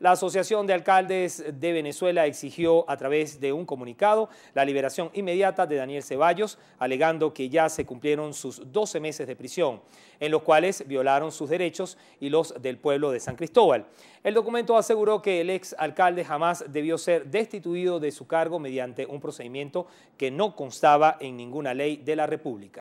La Asociación de Alcaldes de Venezuela exigió a través de un comunicado la liberación inmediata de Daniel Ceballos, alegando que ya se cumplieron sus 12 meses de prisión, en los cuales violaron sus derechos y los del pueblo de San Cristóbal. El documento aseguró que el ex alcalde jamás debió ser destituido de su cargo mediante un procedimiento que no constaba en ninguna ley de la República.